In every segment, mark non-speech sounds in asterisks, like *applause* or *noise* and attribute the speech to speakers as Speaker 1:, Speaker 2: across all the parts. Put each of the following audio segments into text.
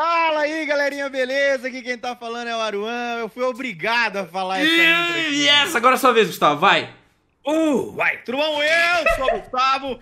Speaker 1: Fala aí, galerinha, beleza? Aqui quem tá falando é o Aruan. Eu fui obrigado a falar essa aqui Yes, agora é sua vez, Gustavo, vai. Uh, vai. Tudo bom? Eu sou o Gustavo.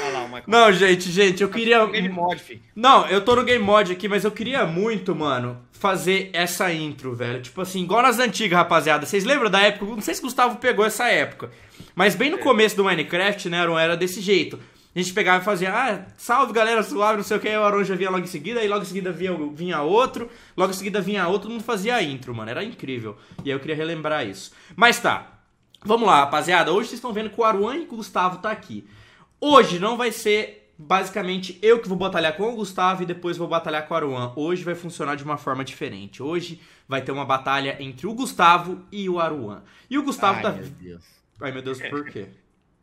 Speaker 1: Olha lá, o Michael. Não, gente, gente, eu queria. Tá game mod, filho. Não, eu tô no game mod aqui, mas eu queria muito, mano, fazer essa intro, velho. Tipo assim, igual nas antigas, rapaziada. Vocês lembram da época? Não sei se o Gustavo pegou essa época. Mas bem no é. começo do Minecraft, né, Aruan, era desse jeito a gente pegava e fazia, ah, salve galera, suave, não sei o que, aí o Aron já vinha logo em seguida, aí logo em seguida vinha, vinha outro, logo em seguida vinha outro, todo mundo fazia a intro, mano, era incrível. E aí eu queria relembrar isso. Mas tá, vamos lá, rapaziada, hoje vocês estão vendo que o Aruan e o Gustavo tá aqui. Hoje não vai ser basicamente eu que vou batalhar com o Gustavo e depois vou batalhar com o Aruan. Hoje vai funcionar de uma forma diferente. Hoje vai ter uma batalha entre o Gustavo e o Aruan. E o Gustavo Ai, tá. Meu Deus. Ai meu Deus, por quê?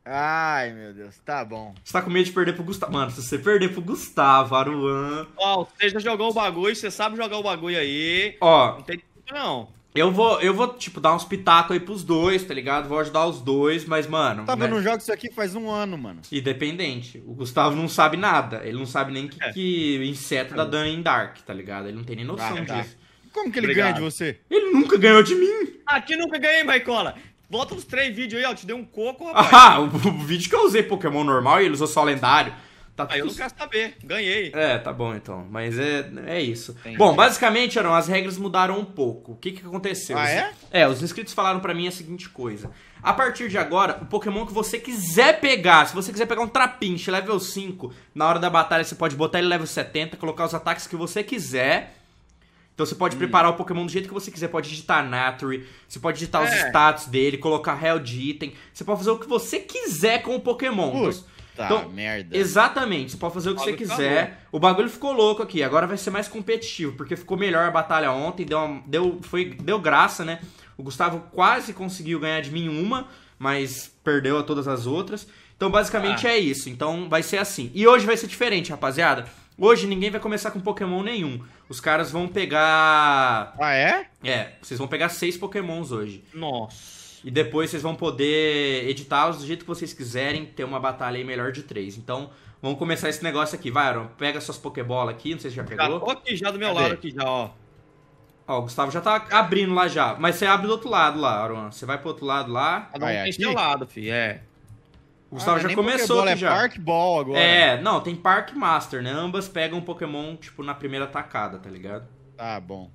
Speaker 1: Ai, meu Deus, tá bom. Você tá com medo de perder pro Gustavo. Mano, se você perder pro Gustavo, Aruan. Ó, oh, você já jogou o bagulho, você sabe jogar o bagulho aí. Ó. Oh, não tem não. Eu vou, eu vou, tipo, dar uns pitacos aí pros dois, tá ligado? Vou ajudar os dois, mas, mano. tá, né? não jogo isso aqui faz um ano, mano. Independente. O Gustavo não sabe nada. Ele não sabe nem que, é. que inseto é. dá dano em Dark, tá ligado? Ele não tem nem ah, noção ah, disso. Como que ele Obrigado. ganha de você? Ele nunca ganhou de mim. Aqui nunca ganhei, Maicola. Volta os três vídeos aí, ó. Te dei um coco, *laughs* rapaz. Ah, o, o vídeo que eu usei Pokémon normal e ele usou só lendário. Tá ah, tudo... eu não quero saber, ganhei. É, tá bom então. Mas é, é isso. Entendi. Bom, basicamente, Aaron, as regras mudaram um pouco. O que, que aconteceu? Ah, é? É, os inscritos falaram para mim a seguinte coisa. A partir de agora, o Pokémon que você quiser pegar, se você quiser pegar um Trapinch level 5, na hora da batalha você pode botar ele level 70, colocar os ataques que você quiser então você pode hum. preparar o Pokémon do jeito que você quiser. Pode digitar Natry, você pode digitar é. os status dele, colocar real de item. Você pode fazer o que você quiser com o Pokémon. Puta então, então merda. Exatamente, você pode fazer o que o você tá quiser. o bagulho ficou louco aqui. Agora vai ser mais competitivo, porque ficou melhor a batalha ontem. Deu, uma, deu, foi, deu graça, né? O Gustavo quase conseguiu ganhar de mim uma, mas perdeu a todas as outras. Então, basicamente ah. é isso. Então, vai ser assim. E hoje vai ser diferente, rapaziada. Hoje ninguém vai começar com Pokémon nenhum. Os caras vão pegar. Ah, é? É, vocês vão pegar seis Pokémons hoje. Nossa. E depois vocês vão poder editá-los do jeito que vocês quiserem, ter uma batalha aí melhor de três. Então, vamos começar esse negócio aqui. Vai, Aaron, pega suas Pokébolas aqui, não sei se já pegou. Já tô aqui já do meu Cadê? lado aqui já, ó. Ó, o Gustavo já tá abrindo lá já. Mas você abre do outro lado lá, Aaron. Você vai pro outro lado lá. Não é tem seu lado, filho, é. O Gustavo ah, já começou aqui é já. Park Ball agora. É, não, tem Park Master, né? Ambas pegam Pokémon, tipo, na primeira tacada, tá ligado? Tá bom.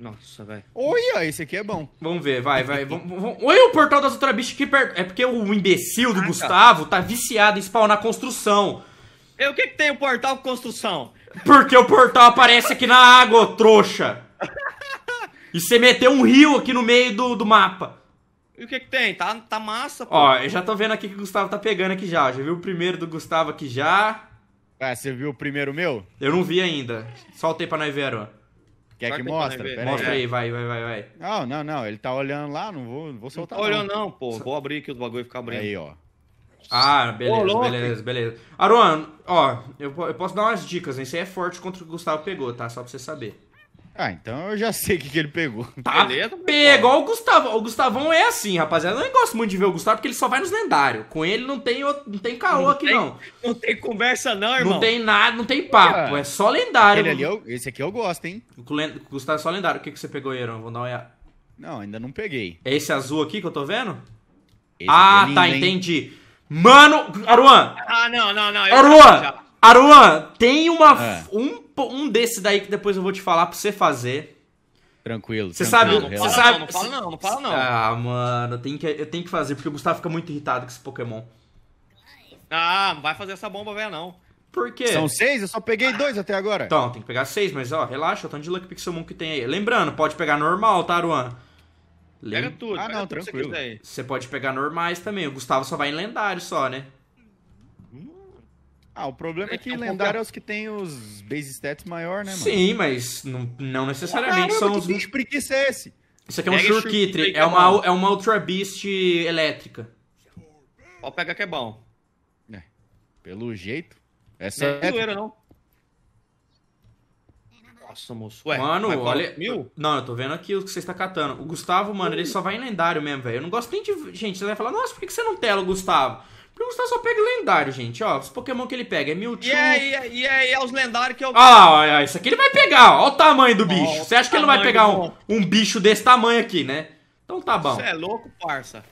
Speaker 1: Nossa, velho. Olha, esse aqui é bom. Vamos ver, vai, vai. Vamos, Olha o portal das outras bichas que per... É porque o imbecil do ah, tá. Gustavo tá viciado em spawnar construção. E o que, que tem o portal construção? Porque o portal aparece aqui na água, trouxa. E você meteu um rio aqui no meio do, do mapa. E o que que tem? Tá, tá massa, pô. Ó, eu já tô vendo aqui que o Gustavo tá pegando aqui já. Já viu o primeiro do Gustavo aqui já. Ah, você viu o primeiro meu? Eu não vi ainda. Soltei pra nós ver, ó. Quer que mostra? Pera é. mostra aí. vai, vai, vai, vai. Não, não, não. Ele tá olhando lá, não vou, não vou soltar. Não tá olhando, não, pô. Vou abrir aqui o bagulho e ficar abrindo. Aí, ó. Ah, beleza, beleza, beleza. Aruan, ó, eu, eu posso dar umas dicas, hein? Você é forte contra o que o Gustavo pegou, tá? Só pra você saber. Ah, então eu já *laughs* sei o que, que ele pegou. Tá Beleza, pegou o Gustavão. O Gustavão é assim, rapaziada. Eu não gosto muito de ver o Gustavo porque ele só vai nos lendários. Com ele não tem, outro, não tem caô não aqui, tem, não. Não tem conversa, não, irmão. Não tem nada, não tem papo. Ah, é só lendário. ali eu, esse aqui eu gosto, hein? O Gustavo é só lendário. O que, que você pegou, Heron? Vou dar uma olhada. Não, ainda não peguei. É esse azul aqui que eu tô vendo?
Speaker 2: Esse é ah, é lindo, tá, hein? entendi.
Speaker 1: Mano, Aruan! Ah, não, não, não. Aruan! Aruan, tem uma, ah. um um desse daí que depois eu vou te falar pra você fazer. Tranquilo. Você sabe, não, não fala, sabe. Não, não fala não, não fala não. Ah, mano, eu tenho, que, eu tenho que fazer, porque o Gustavo fica muito irritado com esse Pokémon. Ah, não vai fazer essa bomba, velho, não. Por quê? São seis? Eu só peguei dois até agora. Então, tem que pegar seis, mas ó, relaxa, o tanto de Lucky Pixelmon que tem aí. Lembrando, pode pegar normal, tá, Aruan? Lem... Pega tudo, ah, não, tranquilo. Você, você pode pegar normais também. O Gustavo só vai em lendário só, né? Ah, o problema é que é lendário é os que tem os base stats maior, né, mano? Sim, mas não, não necessariamente Caramba, são os. Que preguiça é esse? Isso aqui é um Shurkitre, é uma, é uma Ultra Beast elétrica. Pode pegar que é bom. É. Pelo jeito. Essa é não é zoeira, não. Nossa, moço. Ué, mano, olha. Mil? Não, eu tô vendo aqui o que você está catando. O Gustavo, mano, ele só vai em lendário mesmo, velho. Eu não gosto nem de. Gente, você vai falar, nossa, por que você não tela o Gustavo? Porque o Gustavo só pega lendário, gente. Ó, os Pokémon que ele pega é Mewtwo. E aí, é, e aí, é, é, e é os lendários que eu. Ah, isso aqui ele vai pegar. Ó, o tamanho do bicho. Você acha que ele não vai pegar um, um bicho desse tamanho aqui, né? Então tá bom. Você é louco, parça.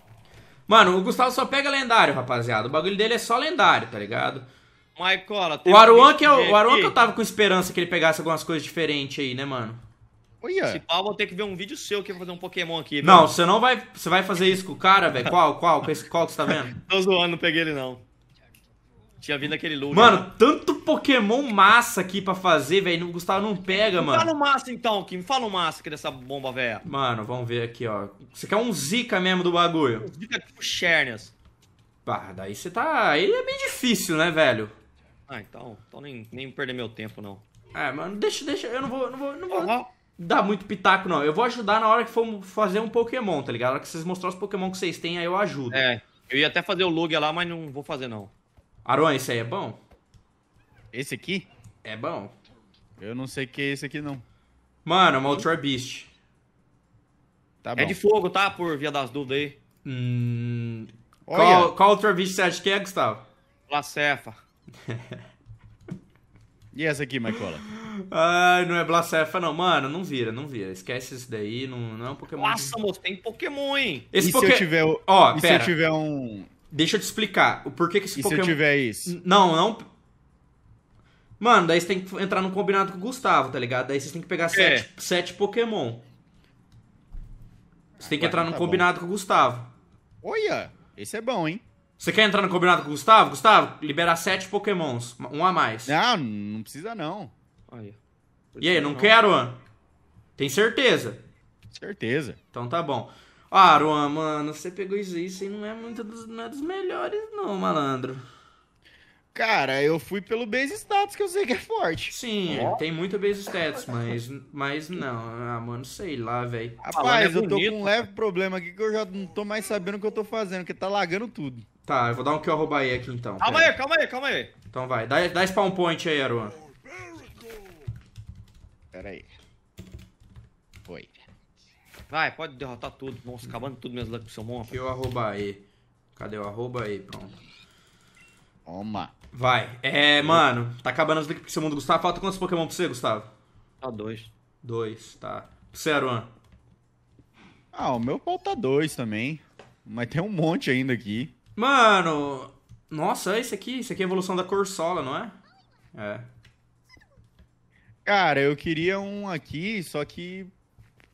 Speaker 1: Mano, o Gustavo só pega lendário, rapaziada. O bagulho dele é só lendário, tá ligado? Maicola, tem o Aruan que o Aruan que eu tava com esperança que ele pegasse algumas coisas diferentes aí, né, mano? Olha. Se pau, vou ter que ver um vídeo seu que eu vou fazer um Pokémon aqui. Não, você não vai. Você vai fazer isso com o cara, velho? Qual, qual? Qual, qual que você tá vendo? Tô zoando, não peguei ele não. Tinha vindo aquele loot. Mano, né? tanto Pokémon massa aqui pra fazer, velho. O Gustavo não pega, me mano. Fala um massa então, Kim. Fala um massa aqui dessa bomba, velho. Mano, vamos ver aqui, ó. Você quer um Zika mesmo do bagulho? Um Zika tipo Chernias. Bah, daí você tá. Ele é bem difícil, né, velho? Ah, então. Então nem, nem perder meu tempo, não. É, mano, deixa, deixa. Eu não vou. Não vou, não vou. Uhum dar muito pitaco, não. Eu vou ajudar na hora que for fazer um Pokémon, tá ligado? Na hora que vocês mostrar os Pokémon que vocês têm, aí eu ajudo. É, eu ia até fazer o log lá, mas não vou fazer, não. Aron, esse aí é bom? Esse aqui? É bom. Eu não sei o que é esse aqui, não. Mano, é uma Ultra Beast. Tá é de fogo, tá? Por via das dúvidas aí. Hum... Qual, qual Ultra Beast você acha que é, Gustavo? Lacefa. *laughs* E essa aqui, Michael? Ai, não é Blacefa, não. Mano, não vira, não vira. Esquece isso daí, não, não é um Pokémon. Nossa, moço, tem Pokémon, hein? Esse e Poké... se eu tiver. Ó, e pera. se eu tiver um. Deixa eu te explicar o porquê que esse e Pokémon. Se eu tiver isso. Não, não. Mano, daí você tem que entrar num combinado com o Gustavo, tá ligado? Daí vocês tem que pegar é. sete, sete Pokémon. Você tem que Agora entrar num tá combinado bom. com o Gustavo. Olha, esse é bom, hein? Você quer entrar no combinado com o Gustavo? Gustavo, liberar sete pokémons, um a mais. Não, ah, não precisa não. e aí, não, não quero, Juan? Tem certeza? Certeza. Então tá bom. Ah, Juan, mano, você pegou isso aí, isso aí não é muito dos, não é dos melhores não, malandro. Cara, eu fui pelo base status que eu sei que é forte. Sim, oh. tem muito base status, mas, mas não. Ah, mano, sei lá, velho. Rapaz, é eu tô com um leve problema aqui que eu já não tô mais sabendo o que eu tô fazendo, porque tá lagando tudo. Tá, eu vou dar um kill arroba E aqui então. Calma aí, calma aí, calma aí. Então vai, dá, dá spawn point aí, Aruan. Pera aí. Foi. Vai, pode derrotar tudo. Nossa, acabando tudo minhas luck pro seu monstro. Kill arroba E. Cadê o arroba E? Pronto. Toma. Vai. É, mano, tá acabando as luck pro seu mundo, Gustavo. Falta quantos Pokémon pra você, Gustavo? Tá dois. Dois, tá. Pra você, Aruan? Ah, o meu falta tá dois também. Mas tem um monte ainda aqui. Mano, nossa, esse isso aqui, isso aqui é a evolução da Corsola, não é? É. Cara, eu queria um aqui, só que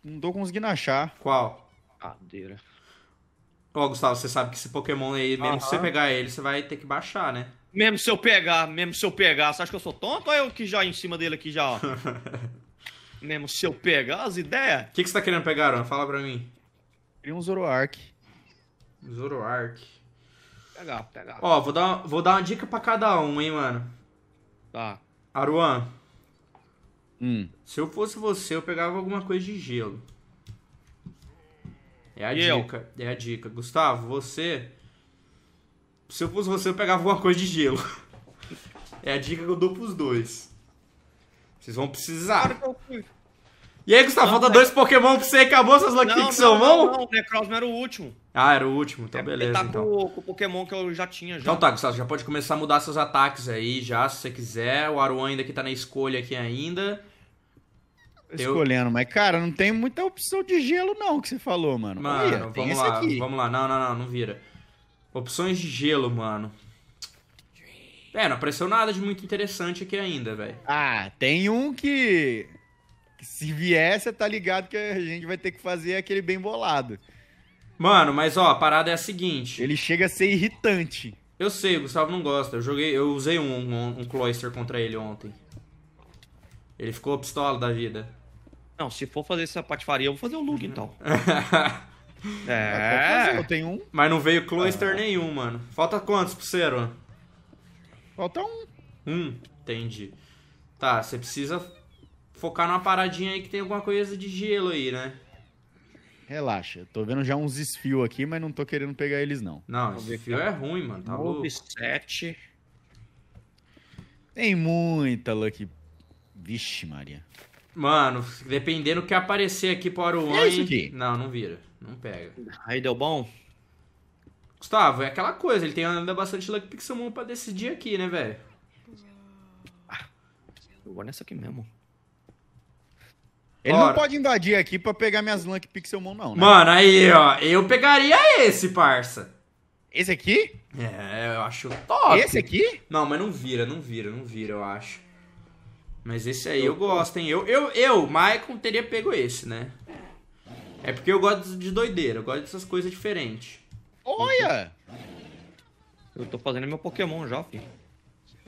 Speaker 1: não tô conseguindo achar. Qual? Cadeira. Ó, Gustavo, você sabe que esse Pokémon aí, mesmo se você pegar ele, você vai ter que baixar, né? Mesmo se eu pegar, mesmo se eu pegar, você acha que eu sou tonto ou é eu que já em cima dele aqui já, ó? *laughs* mesmo se eu pegar as ideias? O que, que você tá querendo pegar, Aron? Fala pra mim. Queria um Zoroark. Zoroark. Legal, legal. Ó, vou dar, vou dar uma dica pra cada um, hein, mano. Tá. Aruan. Hum. Se eu fosse você, eu pegava alguma coisa de gelo. É a e dica, eu? é a dica. Gustavo, você. Se eu fosse você, eu pegava alguma coisa de gelo. *laughs* é a dica que eu dou pros dois. Vocês vão precisar. E aí, Gustavo, não, falta não, dois Pokémon pra você acabou essas Lucky Pixel, não? Não, não, Necrozma era o último. Ah, era o último, então é, beleza. Ele tá então. Com, com, o Pokémon que eu já tinha já. Então tá, Gustavo, já pode começar a mudar seus ataques aí já, se você quiser. O Aruan ainda que tá na escolha aqui ainda. Escolhendo, eu... mas cara, não tem muita opção de gelo não que você falou, mano. Mano, Olha, vamos lá, aqui. vamos lá. Não, não, não, não vira. Opções de gelo, mano. É, não apareceu nada de muito interessante aqui ainda, velho. Ah, tem um que... que se viesse você tá ligado que a gente vai ter que fazer aquele bem bolado. Mano, mas ó, a parada é a seguinte. Ele chega a ser irritante. Eu sei, o Gustavo não gosta. Eu joguei, eu usei um, um, um cloister contra ele ontem. Ele ficou pistola da vida. Não, se for fazer essa patifaria, eu vou fazer o um Lug então. *laughs* é. é eu tenho um. Mas não veio cloister ah. nenhum, mano. Falta quantos pro Cero? Falta um. Um, entendi. Tá, você precisa focar numa paradinha aí que tem alguma coisa de gelo aí, né? Relaxa, tô vendo já uns esfio aqui, mas não tô querendo pegar eles, não. Não, Esfio é ruim, mano. Tá 9, louco. 7. Tem muita Lucky. Vixe, Maria. Mano, dependendo do que aparecer aqui para o é isso aqui? Não, não vira. Não pega. Aí deu bom? Gustavo, é aquela coisa, ele tem ainda bastante Lucky Pixelmon pra decidir aqui, né, velho? Ah, eu vou nessa aqui mesmo. Ele Ora. não pode invadir aqui pra pegar minhas Lank Pixelmon, não, né? Mano, aí, ó. Eu pegaria esse, parça. Esse aqui? É, eu acho top. Esse aqui? Não, mas não vira, não vira, não vira, eu acho. Mas esse aí eu, eu gosto, hein? Eu, eu, eu, Maicon, teria pego esse, né? É porque eu gosto de doideira, eu gosto dessas coisas diferentes. Olha! Eu tô fazendo meu Pokémon já, filho.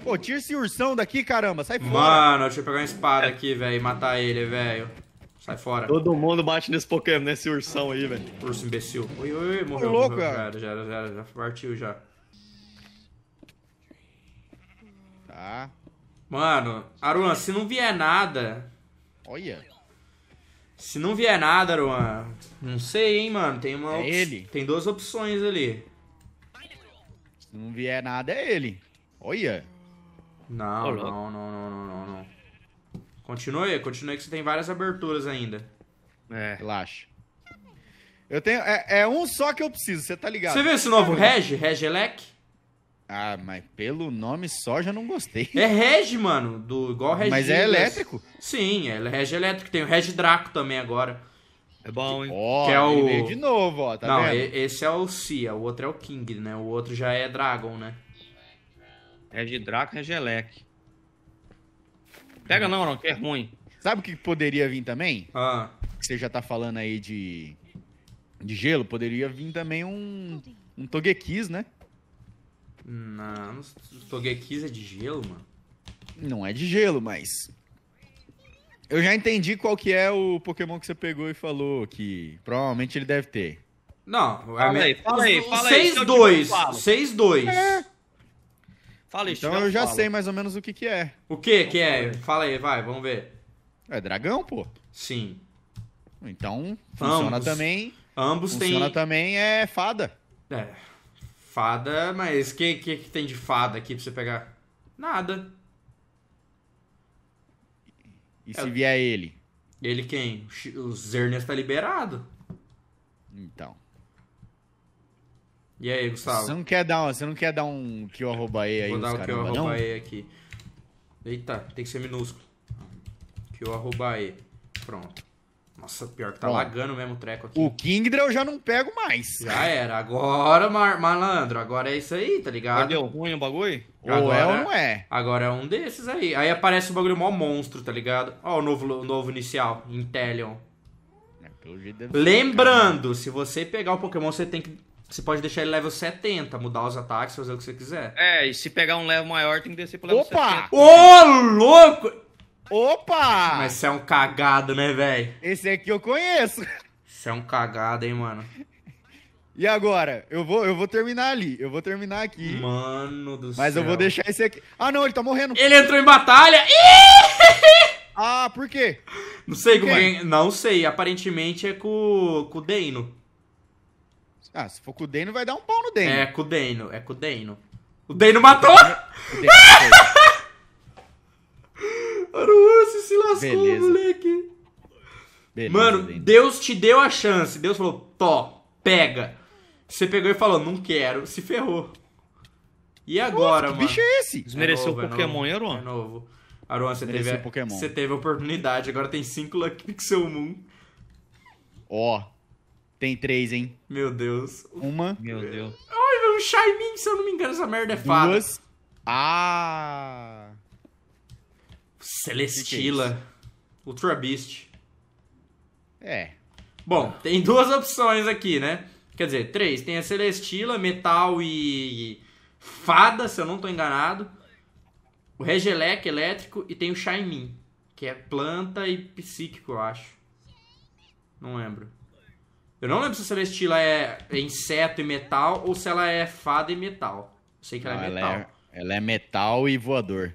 Speaker 1: Pô, tira esse ursão daqui, caramba, sai fora. Mano, deixa eu pegar uma espada aqui, velho, e matar ele, velho. Sai fora. Todo mundo bate nesse Pokémon, nesse ursão aí, velho. Urso imbecil. Ui, ui, morreu. Tô louco, morreu. Cara. Já, já, já, já partiu já. Tá. Mano, Aruan, se não vier nada. Olha. Se não vier nada, Aruan. Não sei, hein, mano. Tem uma. É ele. Tem duas opções ali. Se não vier nada, é ele. Olha. Não, oh, não, não, não, não, não, não. Continue, continue que você tem várias aberturas ainda. É. Relaxa. Eu tenho. É, é um só que eu preciso, você tá ligado? Você viu esse novo Reg? Regelec? Ah, mas pelo nome só já não gostei. É Reg, mano, do igual Reg. Mas é elétrico? Sim, é Reg elétrico. Tem o Reg Draco também agora. É bom, hein? Oh, que é o... de novo, ó, tá Não, vendo? esse é o Cia, o outro é o King, né? O outro já é Dragon, né? Regidraco, é Regelec. Pega não, não, que é ruim. Sabe o que poderia vir também? Ah. Que você já tá falando aí de, de gelo, poderia vir também um, um Togekiss, né? Não, Togekiss é de gelo, mano? Não é de gelo, mas... Eu já entendi qual que é o Pokémon que você pegou e falou que provavelmente ele deve ter. Não, é fala, me... aí, fala aí, fala aí, fala aí. 6-2, 6-2. Fala, Então eu já sei mais ou menos o que que é. O que que é? Fala aí, vai, vamos ver. É dragão, pô. Sim. Então, funciona ambos, também. Ambos funciona Funciona também é fada. É. Fada, mas o que, que, que tem de fada aqui pra você pegar? Nada. E é se é, vier ele? Ele quem? O Zernes tá liberado. Então. E aí, Gustavo? Você não quer dar, um, você não quer dar um que eu arrobaei aí? Vou dar o que eu arrobaei aqui. Eita, tem que ser minúsculo. Que eu arrobaei. Pronto. Nossa, pior que tá Pronto. lagando mesmo o treco aqui. O Kingdra eu já não pego mais. Já era. Agora, malandro, agora é isso aí, tá ligado? Deu ruim o bagulho? Agora, é ou não é. Agora é um desses aí. Aí aparece o bagulho mó monstro, tá ligado? Ó o novo, novo inicial, Intelion. É, Lembrando, ficar, se você pegar o Pokémon, você tem que você pode deixar ele level 70, mudar os ataques, fazer o que você quiser. É, e se pegar um level maior, tem que descer pro level Opa! 70. Ô, oh, louco! Opa! Mas você é um cagado, né, velho? Esse aqui eu conheço. Você é um cagado, hein, mano? E agora? Eu vou, eu vou terminar ali. Eu vou terminar aqui. Mano do Mas céu. Mas eu vou deixar esse aqui. Ah, não, ele tá morrendo. Ele entrou em batalha. ah, por quê? Não sei com quem. Não sei. Aparentemente é com, com o Deino. Ah, se for com o Deino, vai dar um pau no Deino. É, com o Deino, é com o Deino. O Deino matou! O *laughs* se lascou, Beleza. moleque. Beleza, Mano, Deino. Deus te deu a chance. Deus falou, to, pega. Você pegou e falou, não quero, se ferrou. E agora, Nossa, que mano? bicho é esse? Desmereceu é novo, o é Pokémon, é É novo. Aruan, você Desmereceu teve, a, você teve a oportunidade, agora tem 5 Lucky Pixel Moon. Ó, tem três, hein? Meu Deus. Uma. Meu Deus. Ai, meu Shaimin, se eu não me engano, essa merda é fada. Duas. Ah. Celestila. É Ultra Beast. É. Bom, tem duas opções aqui, né? Quer dizer, três. Tem a Celestila, Metal e Fada, se eu não tô enganado. O Regelec elétrico e tem o Shaimin, que é planta e psíquico, eu acho. Não lembro. Eu não lembro se a Celestila é, é inseto e metal ou se ela é fada e metal. Eu sei que ela é metal. Ela é, ela é, metal e voador.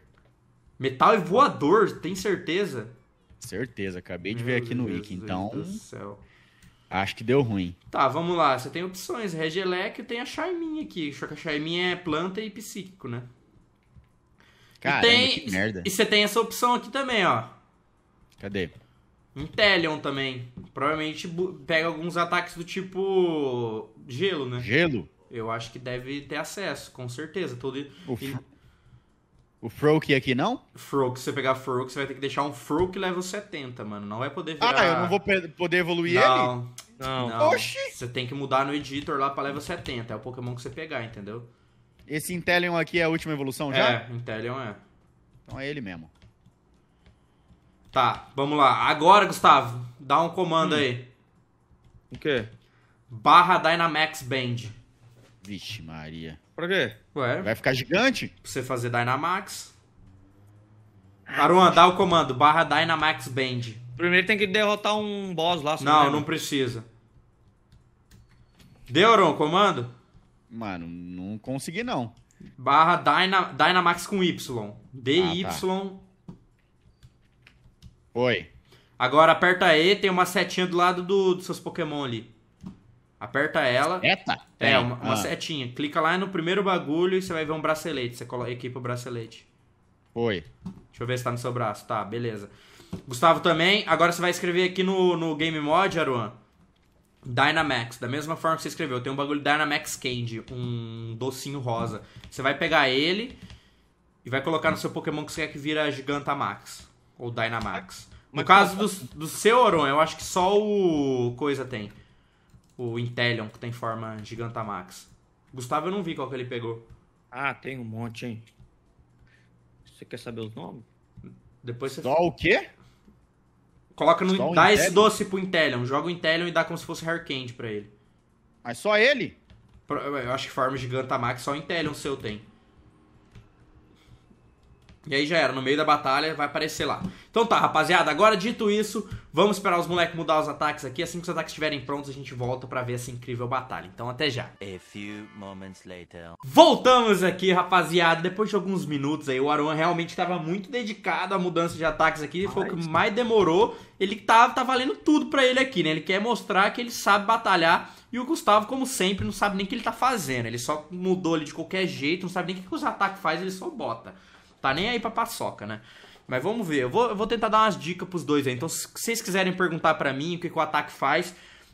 Speaker 1: Metal e voador, tem certeza? Certeza, acabei de Meu ver aqui Deus no Wiki, então. então. Deus do céu. Acho que deu ruim. Tá, vamos lá. Você tem opções. Regelec tem a Charmin aqui. Só que a Charmin é planta e psíquico, né? Caramba, e tem... que merda. E você tem essa opção aqui também, ó. Cadê? Um Telion também. Provavelmente pega alguns ataques do tipo gelo, né? Gelo? Eu acho que deve ter acesso, com certeza. Todo... O, fr... e... o Froak aqui não? Froak, se você pegar Froak, você vai ter que deixar um Froak level 70, mano. Não vai poder virar... Ah, eu não vou poder evoluir não. ele? Não. não. Oxi! Você tem que mudar no editor lá pra level 70. É o Pokémon que você pegar, entendeu? Esse Intelion aqui é a última evolução já? É, Intelion é. Então é ele mesmo. Tá, vamos lá. Agora, Gustavo, dá um comando hum. aí. O quê? Barra Dynamax Band. Vixe, Maria. Pra quê? Ué? Vai ficar gigante? Pra você fazer Dynamax. Aruan, dá o comando. Barra Dynamax Band. Primeiro tem que derrotar um boss lá. Não, não, não precisa. Deu, Aruan, comando? Mano, não consegui não. Barra Dyna, Dynamax com Y. D-Y... Ah, tá. Oi. Agora aperta E, tem uma setinha do lado do, dos seus Pokémon ali. Aperta ela. É É, é, uma, uma ah. setinha. Clica lá no primeiro bagulho e você vai ver um bracelete. Você coloca, equipa o bracelete. Oi. Deixa eu ver se tá no seu braço. Tá, beleza. Gustavo também. Agora você vai escrever aqui no, no Game Mod, Aruan. Dynamax, da mesma forma que você escreveu, tem um bagulho Dynamax Candy, um docinho rosa. Você vai pegar ele e vai colocar no seu Pokémon que você quer que vira Gigantamax. Ou Dynamax. No caso do, é? do seu Oron, eu acho que só o Coisa tem. O Intellion, que tem forma Gigantamax. Gustavo, eu não vi qual que ele pegou. Ah, tem um monte, hein? Você quer saber os nomes? Depois você... Só o quê? Coloca no. Só dá Intellion? esse doce pro Intellion. Joga o Intellion e dá como se fosse Haircand pra ele. Mas só ele? Eu acho que forma Gigantamax só o Intellion seu tem. E aí já era, no meio da batalha vai aparecer lá. Então tá, rapaziada, agora dito isso, vamos esperar os moleques mudar os ataques aqui. Assim que os ataques estiverem prontos, a gente volta pra ver essa incrível batalha. Então até já. Voltamos aqui, rapaziada. Depois de alguns minutos aí, o Aruan realmente estava muito dedicado à mudança de ataques aqui. foi o que mais demorou. Ele tá, tá valendo tudo pra ele aqui, né? Ele quer mostrar que ele sabe batalhar. E o Gustavo, como sempre, não sabe nem o que ele tá fazendo. Ele só mudou ele de qualquer jeito, não sabe nem o que os ataques fazem, ele só bota. Tá nem aí pra paçoca, né? Mas vamos ver. Eu vou, eu vou tentar dar umas dicas pros dois aí. Então, se vocês quiserem perguntar para mim o que, que o ataque faz,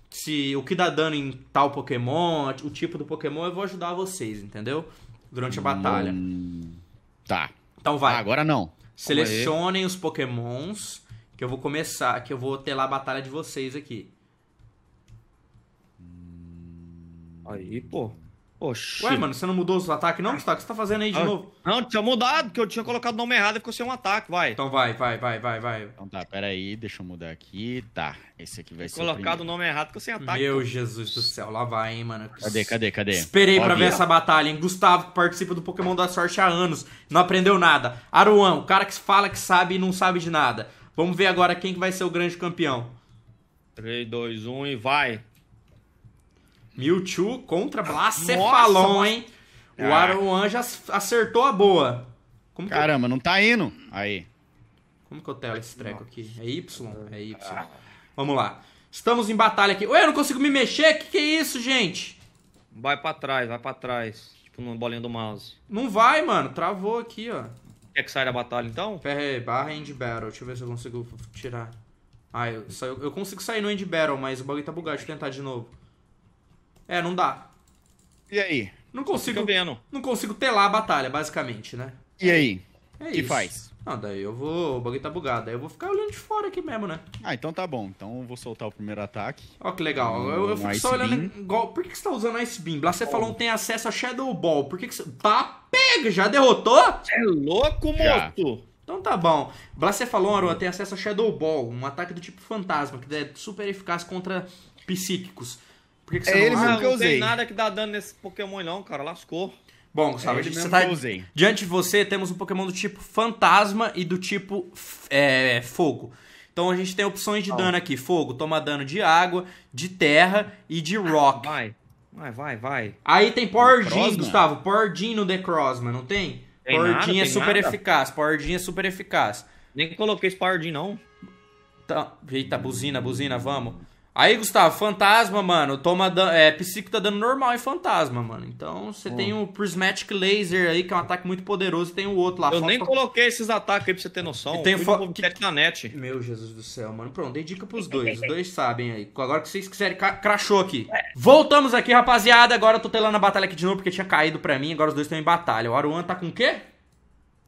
Speaker 1: se o que dá dano em tal Pokémon, o tipo do Pokémon, eu vou ajudar vocês, entendeu? Durante a hum, batalha. Hum, tá. Então vai. Ah, agora não. Selecionem os Pokémons que eu vou começar, que eu vou ter lá a batalha de vocês aqui. Aí, pô. Oxi. Ué, mano, você não mudou os ataques não, Gustavo? O que você tá fazendo aí de ah, novo? Não, tinha mudado, porque eu tinha colocado o nome errado e ficou sem um ataque, vai. Então vai, vai, vai, vai, vai. Então tá, peraí, deixa eu mudar aqui. Tá, esse aqui vai ser Colocado o, o nome errado, ficou sem ataque. Meu Jesus do céu, lá vai, hein, mano. Cadê, cadê, cadê? Esperei Pode pra ver essa batalha, hein? Gustavo, que participa do Pokémon da Sorte há anos, não aprendeu nada. Aruan, o cara que fala que sabe e não sabe de nada. Vamos ver agora quem que vai ser o grande campeão. 3, 2, 1 e vai. Mewtwo contra ah, Blacephalon, hein? O é. Aruan já acertou a boa. Como Caramba, não tá indo. Aí. Como que eu telo esse treco aqui? É Y? É Y. Ah. Vamos lá. Estamos em batalha aqui. Ué, eu não consigo me mexer? Que que é isso, gente? Vai pra trás, vai pra trás. Tipo, na bolinha do mouse. Não vai, mano. Travou aqui, ó. Quer que saia da batalha, então? Pera barra End Battle. Deixa eu ver se eu consigo tirar. Ah, eu, eu consigo sair no End Battle, mas o bagulho tá bugado. Deixa eu tentar de novo. É, não dá. E aí? Não consigo. Vendo. Não consigo telar a batalha, basicamente, né? E aí? É que isso. faz? Não, daí eu vou. O bagulho tá bugado. Daí eu vou ficar olhando de fora aqui mesmo, né? Ah, então tá bom. Então eu vou soltar o primeiro ataque. Ó, que legal. Um, eu, eu fico um só olhando. Igual... Por que, que você tá usando Ice Beam? Lá você oh. falou que tem acesso a Shadow Ball. Por que, que você. Tá, pega! Já derrotou? É louco, moto! Então tá bom. Blacephalon, Aroa, tem acesso a Shadow Ball, um ataque do tipo fantasma, que é super eficaz contra psíquicos que, que você é ele mesmo que eu usei. Ah, não tem nada que dá dano nesse Pokémon, não, cara. Lascou. Bom, sabe, é você tá... Diante de você, temos um Pokémon do tipo fantasma e do tipo é, fogo. Então a gente tem opções de oh. dano aqui. Fogo toma dano de água, de terra e de rock. Ah, vai, vai, vai, vai. Aí tem Power Jean, Gustavo. Power Jean no The Crossman, não tem? tem Power nada, Jean é super nada. eficaz. Power Jean é super eficaz. Nem coloquei esse Power Jean, não. Tá... Eita, buzina, buzina, vamos. Aí, Gustavo, fantasma, mano, toma dan... é, psíquico tá dando normal em fantasma, mano. Então, você oh. tem o um Prismatic Laser aí, que é um ataque muito poderoso, e tem o outro lá. Eu nem coloquei esses ataques aí pra você ter noção. E tem fo... no que... na net. Meu Jesus do céu, mano. Pronto, dei dica pros dois. Os dois sabem aí. Agora que vocês quiserem, Crashou aqui. É. Voltamos aqui, rapaziada. Agora eu tô telando a batalha aqui de novo, porque tinha caído pra mim. Agora os dois estão em batalha. O Aruan tá com o quê?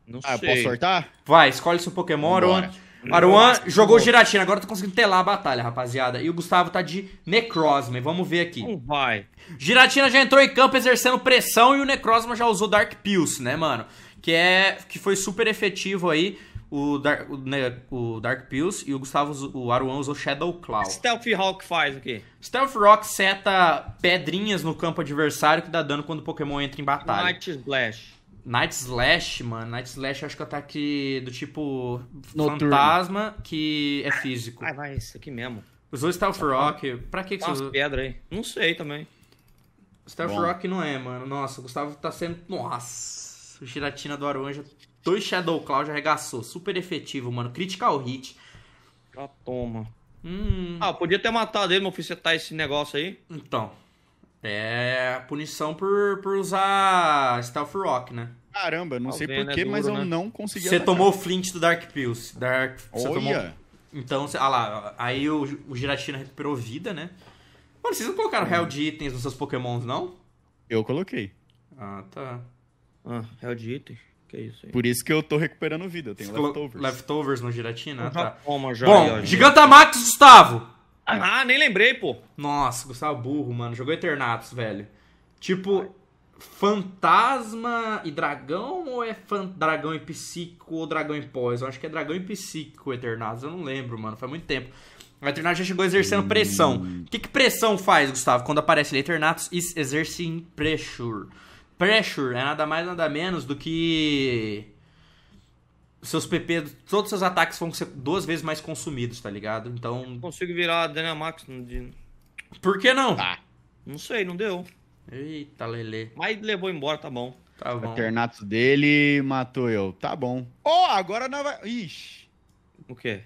Speaker 1: Não ah, sei. posso sortar? Vai, escolhe seu Pokémon, Aruan. Aruan jogou giratina, agora tô conseguindo telar a batalha, rapaziada. E o Gustavo tá de Necrozma, vamos ver aqui. Oh, vai. Giratina já entrou em campo exercendo pressão e o Necrozma já usou Dark Pulse, né, mano? Que é que foi super efetivo aí. O Dark, o, né, o Dark Pulse e o Gustavo, o Aruan usou Shadow Claw. Stealth Rock faz o quê? Stealth Rock seta pedrinhas no campo adversário que dá dano quando o Pokémon entra em batalha. Light Splash. Night Slash, mano. Night Slash acho que é um ataque do tipo Noturno. fantasma que é físico. Ah, vai, isso aqui mesmo. Usou Stealth Rock. Pra que, que Nossa, você usou? pedra aí. Não sei também. Stealth Bom. Rock não é, mano. Nossa, o Gustavo tá sendo. Nossa, Giratina do Aruanja. Dois Shadow Cloud arregaçou. Super efetivo, mano. Critical hit. Já toma. Hum. Ah, podia ter matado ele, mas eu Você tá esse negócio aí? Então. É punição por, por usar Stealth Rock, né? Caramba, não sei né, porquê, é mas eu né? não consegui. Você tomou o flint do Dark Pills, Dark, Tomou... Então, ah lá, aí o, o Giratina recuperou vida, né? Mano, vocês não colocaram hum. Hell de itens nos seus Pokémons, não? Eu coloquei. Ah, tá. Ah, Hell de itens? Que isso aí? Por isso que eu tô recuperando vida, eu tenho leftovers. Leftovers no Giratina? Ah, tá. Toma Bom, Gigantamax, Gustavo! É. Ah, nem lembrei, pô. Nossa, Gustavo Burro, mano. Jogou Eternatus, velho. Tipo, fantasma e dragão ou é dragão e psíquico ou dragão e pós? Eu acho que é dragão e psíquico Eternatus. Eu não lembro, mano. Faz muito tempo. O Eternatus já chegou exercendo pressão. O hum. que, que pressão faz, Gustavo? Quando aparece ali, Eternatus exerce pressure. Pressure é nada mais nada menos do que seus PP, todos seus ataques vão ser duas vezes mais consumidos, tá ligado? Então. consigo virar a Dynamax no Dino. Por que não? Tá. Não sei, não deu. Eita, Lele. Mas levou embora, tá bom. Tá bom. O internato dele matou eu. Tá bom. Oh, agora não vai. Ixi. O quê?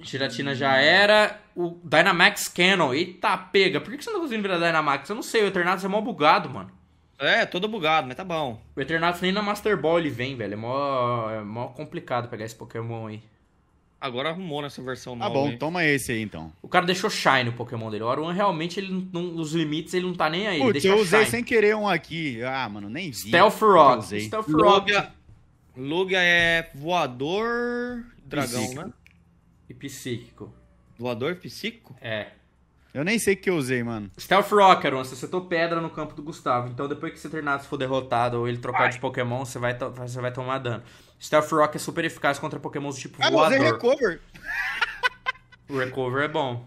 Speaker 1: Giratina já era. O Dynamax Cannon. Eita, pega. Por que você não tá conseguindo virar Dynamax? Eu não sei, o Eternatus é mó bugado, mano. É, todo bugado, mas tá bom. O Eternatus nem na Master Ball ele vem, velho. É mó, é mó complicado pegar esse Pokémon aí. Agora arrumou nessa versão tá nova. Tá bom, aí. toma esse aí então. O cara deixou Shine o Pokémon dele. O Aruan realmente, ele não, os limites, ele não tá nem aí. Putz, eu usei shine. sem querer um aqui. Ah, mano, nem vi. Stealth Rock. Stealth Rock. Lugia, Lugia é voador, dragão, psíquico. né? E psíquico. Voador psíquico? É. Eu nem sei o que eu usei, mano. Stealth Rocker, você acertou pedra no campo do Gustavo. Então depois que você terminar, for derrotado ou ele trocar de Pokémon, você vai, você vai tomar dano. Stealth Rock é super eficaz contra Pokémon do tipo ah, voador. Ah, usei Recover. o Recover é bom.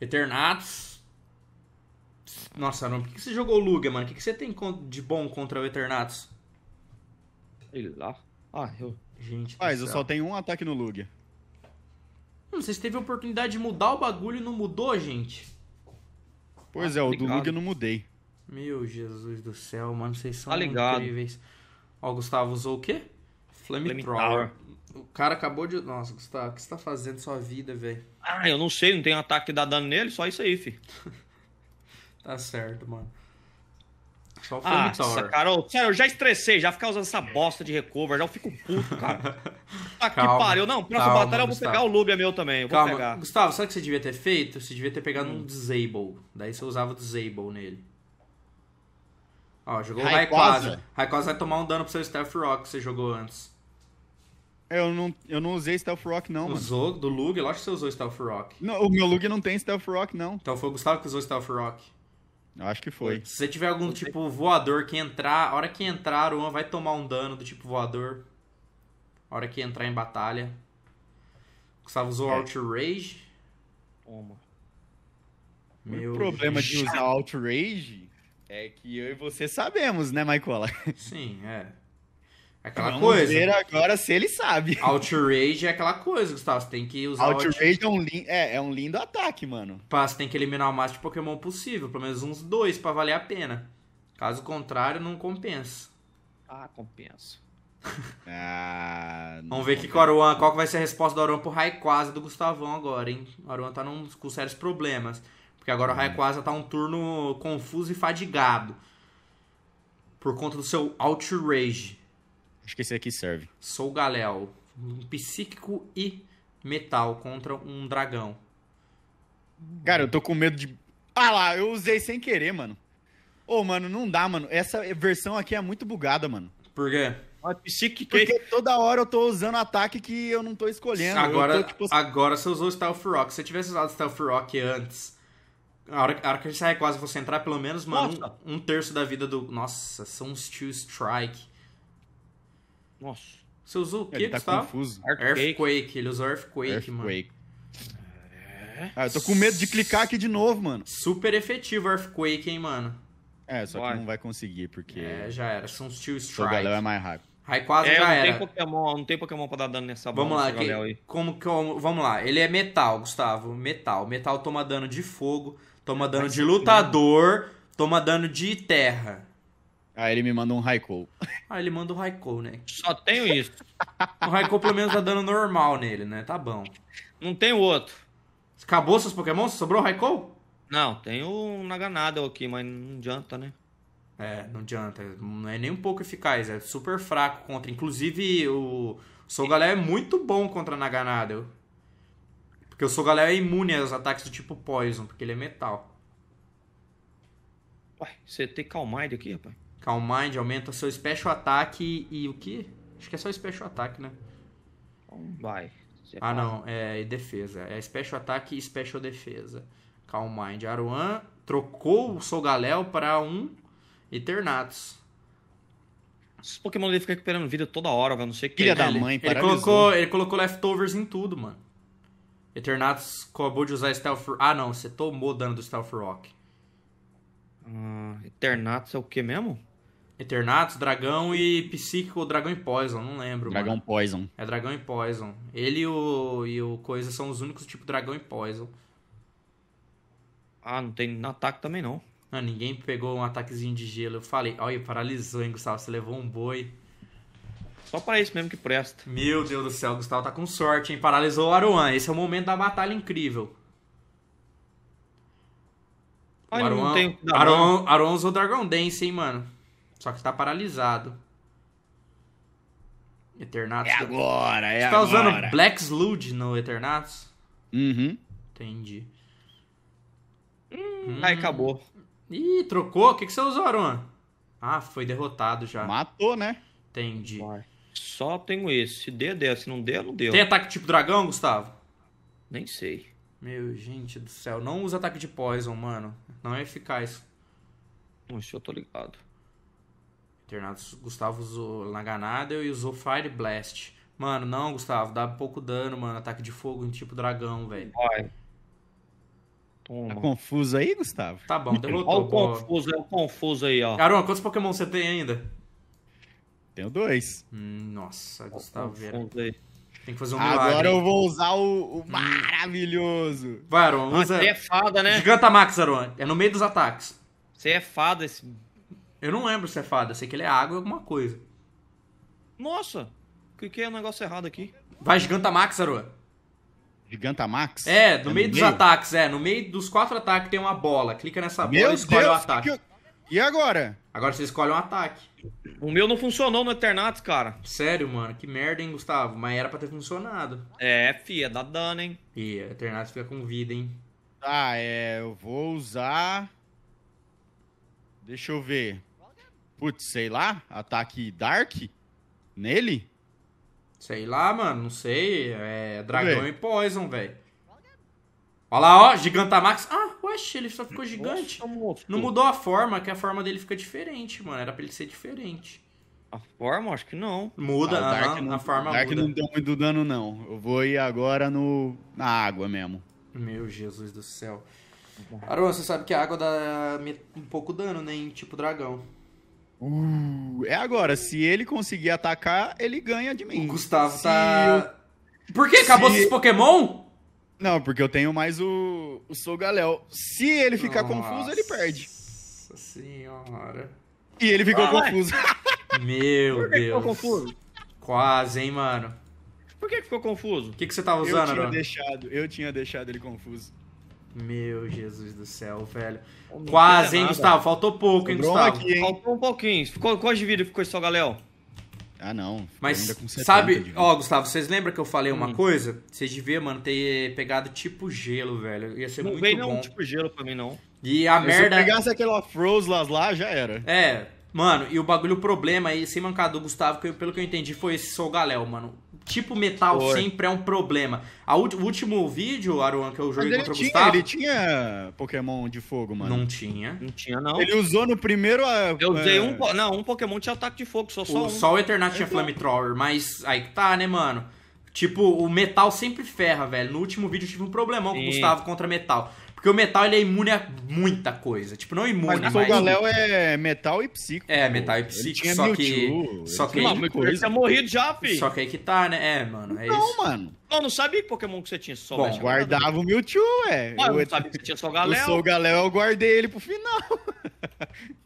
Speaker 1: Eternatus. Nossa, Aron, por que você jogou Lugia, mano? O que você tem de bom contra o Eternatus? Sei lá. Ah, eu... Gente Mas eu só tenho um ataque no Lugia. Mano, vocês teve a oportunidade de mudar o bagulho e não mudou, gente? Pois é, o do Lug eu não mudei. Meu Jesus do céu, mano, vocês são tá incríveis. Ó, o Gustavo usou o quê? Flamethrower. O cara acabou de. Nossa, Gustavo, o que você tá fazendo sua vida, velho? Ah, eu não sei, não tem ataque que dá dano nele, só isso aí, fi. *laughs* tá certo, mano. Só o ah, Flame Nossa, né? cara, eu, sério, eu já estressei, já ficar usando essa bosta de recover, já eu fico puto, cara. Ah, *laughs* que pariu. Não, Próximo calma, batalha eu vou Gustavo. pegar o Lubia meu também. Eu Calma. vou pegar. Gustavo, sabe o que você devia ter feito? Você devia ter pegado hum. um Disable. Daí você usava o Disable nele. Ó, jogou o Raikkosa. Raikkosa. vai tomar um dano pro seu Staff Rock que você jogou antes. Eu não, eu não usei Stealth Rock, não, mano. Usou do Lug? Lógico que você usou Stealth Rock. Não, o meu Lug não tem Stealth Rock, não. Então foi o Gustavo que usou Stealth Rock. Eu Acho que foi. Se você tiver algum tipo voador que entrar, a hora que entrar, uma vai tomar um dano do tipo voador. A hora que entrar em batalha. O Gustavo usou é. Outrage. Toma. Meu o problema de usar Outrage é que eu e você sabemos, né, Michael? Sim, é. Aquela Vamos coisa. ver agora se ele sabe. *laughs* Outrage é aquela coisa, Gustavo. Você tem que usar Outrage o... é, um é, é, um lindo ataque, mano. Pá, você tem que eliminar o máximo de Pokémon possível. Pelo menos uns dois pra valer a pena. Caso contrário, não compensa. Ah, compensa. *laughs* ah, Vamos ver que com Aruan, qual que vai ser a resposta do Aruan pro Raikwaza do Gustavão agora, hein? O Aruan tá num, com sérios problemas. Porque agora o hum. Raikwaza tá um turno confuso e fadigado. Por conta do seu Outrage. Acho que esse aqui serve. Sou Galel. Um psíquico e metal contra um dragão. Cara, eu tô com medo de. Ah lá, eu usei sem querer, mano. Ô, oh, mano, não dá, mano. Essa versão aqui é muito bugada, mano. Por quê? Porque, Porque toda hora eu tô usando ataque que eu não tô escolhendo. Agora, tô, tipo... agora você usou Stealth Rock. Se você tivesse usado Stealth Rock antes, a hora, a hora que a gente sai quase você entrar, pelo menos, mano, um, um, terço da vida do. Nossa, são os two strike. Nossa. Você usou o que, ele tá Gustavo? confuso. Earthquake. Earthquake. Ele usou Earthquake, Earthquake. mano. É... Ah, eu tô com medo de clicar aqui de novo, mano. Super efetivo Earthquake, hein, mano. É, só Bora. que não vai conseguir, porque... É, já era. São Steel Strike. O galera é mais rápido. Quase é, já não era. Tem Pokémon, não tem Pokémon pra dar dano nessa bola. Vamos lá, que, aí. Como, como, vamos lá. Ele é metal, Gustavo. Metal. Metal toma dano de fogo, toma dano de lutador, toma dano de terra. Aí ele me manda um Raikou. Ah, ele manda um Raikou, né? Só tenho isso. O Raikou pelo menos dá tá dano normal nele, né? Tá bom. Não tem outro. Acabou seus Pokémon? Sobrou o Raikou? Não, tem o Naganado aqui, mas não adianta, né? É, não adianta. Não é nem um pouco eficaz. É super fraco contra. Inclusive, o Solgaleo é muito bom contra Naganado. Porque o Solgaleo é imune aos ataques do tipo Poison, porque ele é metal. Ué, você tem Calmide aqui, rapaz? Calm Mind aumenta seu special Attack e o que? Acho que é só special Attack, né? Vai. Ah, não, é, é defesa. É special Attack e special defesa. Calm Mind. Aruan trocou o Sogalel para um Eternatus. Esses Pokémon dele ficam recuperando vida toda hora, velho. Não sei o que. Filha é da mãe, ele colocou, ele colocou leftovers em tudo, mano. Eternatus acabou de usar Stealth Ah, não, você tomou dano do Stealth Rock. Uh, Eternatus é o que mesmo? Eternatus, Dragão e Psíquico, Dragão e Poison, não lembro. Dragão mano. Poison. É Dragão e Poison. Ele e o, e o Coisa são os únicos tipo Dragão e Poison. Ah, não tem no ataque também não. Não, ah, ninguém pegou um ataquezinho de gelo. Eu falei, olha, paralisou, hein, Gustavo? Você levou um boi. Só pra isso mesmo que presta. Meu Deus do céu, Gustavo tá com sorte, hein? Paralisou o Aruan. Esse é o momento da batalha incrível. Ai, Aruan, Aruan, Aruan usou Dragon Dance, hein, mano? Só que está paralisado. Eternatus. É agora, é Você tá usando Black Sludge no Eternatus? Uhum. Entendi. Hum, hum, Aí acabou. Ih, trocou? O que, que você usou, Aron? Ah, foi derrotado já. Matou, né? Entendi. Só tenho esse. Se der, der. Se não der, não deu. Tem ataque tipo dragão, Gustavo? Nem sei. Meu, gente do céu. Não usa ataque de poison, mano. Não é eficaz. Poxa, eu tô ligado. Internados Gustavo usou Naganadel e usou Fire Blast. Mano, não, Gustavo, dá pouco dano, mano. Ataque de fogo em tipo dragão, velho. Tá confuso aí, Gustavo? Tá bom, derrotou. Olha o confuso, é o confuso aí, ó. Garona, quantos Pokémon você tem ainda? Tenho dois. Hum, nossa, Gustavo Vera. Tem que fazer um milagre. Agora eu vou usar o, o hum. maravilhoso. Vai, Aron, usa. Você é fada, né? Max, Aron. É no meio dos ataques. Você é fada esse eu não lembro se é fada, eu sei que ele é água alguma coisa. Nossa! Cliquei no é negócio errado aqui. Vai Gigantamax, Aru. Gigantamax? É, no é meio no dos meio? ataques, é. No meio dos quatro ataques tem uma bola. Clica nessa Meu bola e escolhe Deus, o ataque. Eu... E agora? Agora você escolhe um ataque. O meu não funcionou no Eternatus, cara. Sério, mano. Que merda, hein, Gustavo? Mas era pra ter funcionado. É, fia, é dá dano, hein? E Eternatus fica com vida, hein? Tá, ah, é. Eu vou usar. Deixa eu ver putz, sei lá, ataque Dark nele? Sei lá, mano, não sei. É dragão e poison, velho. Olha lá, ó, Gigantamax. Ah, oxe, ele só ficou gigante. Nossa, é não mudou a forma, que a forma dele fica diferente, mano. Era pra ele ser diferente. A forma? Acho que não. Muda, ah, Dark, não, forma Dark muda. não deu muito dano, não. Eu vou ir agora no na água mesmo. Meu Jesus do céu. Aron, você sabe que a água dá um pouco dano, né? Em tipo dragão. Uh, é agora. Se ele conseguir atacar, ele ganha de mim. O Gustavo se tá. Eu... Por que? Acabou se... Pokémon? Não, porque eu tenho mais o, o Sogalel. Se ele ficar Nossa confuso, ele perde. Nossa senhora. E ele ficou ah, confuso. *laughs* Meu Por que Deus. Ficou confuso? Quase, hein, mano. Por que ficou confuso? O que, que você tava usando, eu tinha mano? deixado Eu tinha deixado ele confuso. Meu Jesus do céu, velho. Não Quase, hein, Gustavo? Faltou pouco, hein, Gustavo? Aqui, hein? Faltou um pouquinho. Ficou, quantos de vida ficou só, Galéo? Ah, não. Mas, ainda com sabe, ó, Gustavo, vocês lembram que eu falei uma hum. coisa? Vocês deviam manter pegado tipo gelo, velho. Ia ser não muito bom. Não tipo gelo pra mim, não. E a eu merda. Se eu pegasse aquela Froze lá, já era. É, Mano, e o bagulho, o problema aí, sem mancar do Gustavo, que eu, pelo que eu entendi, foi esse Sou Galéo, mano tipo metal sempre é um problema. A, o último vídeo, Aruan, que eu joguei Mas contra o Gustavo. Ele tinha Pokémon de fogo, mano. Não tinha. Não tinha, não. Ele usou no primeiro. Ah, eu usei é... um. Não, um Pokémon tinha ataque de fogo, só, só o, um. Só o Eternat tinha Flamethrower, mas aí que tá, né, mano? Tipo, o metal sempre ferra, velho. No último vídeo eu tive um problemão Sim. com o Gustavo contra metal. Porque o metal ele é imune a muita coisa. Tipo, não imune, mas. Mas o Galéo é metal e psíquico É, metal e psíquico só Mewtwo, que. Só que. Não, ele tinha morrido já, filho. Só que aí que tá, né? É, mano. É não, isso. mano. Não, não sabia que Pokémon que você tinha só Bom, guardava o Mewtwo, é. Mas ah, eu não sabia que você tinha só o Galéo. Eu sou o Galéo, eu guardei ele pro final. *laughs*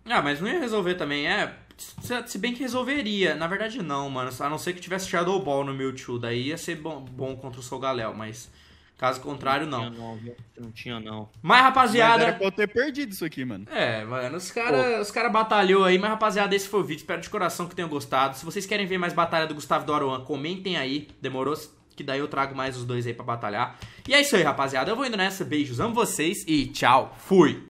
Speaker 1: ah, mas não ia resolver também, é. Se bem que resolveria. Na verdade, não, mano. A não ser que tivesse Shadow Ball no Mewtwo. Daí ia ser bom, bom contra o Galéo mas... Caso contrário, não. Não tinha não. não, tinha, não. Mas, rapaziada... Mas era pra eu ter perdido isso aqui, mano. É, mano. Os caras os cara batalhou aí. Mas, rapaziada, esse foi o vídeo. Espero de coração que tenham gostado. Se vocês querem ver mais batalha do Gustavo Aruan comentem aí. Demorou? Que daí eu trago mais os dois aí pra batalhar. E é isso aí, rapaziada. Eu vou indo nessa. Beijos, amo vocês e tchau. Fui!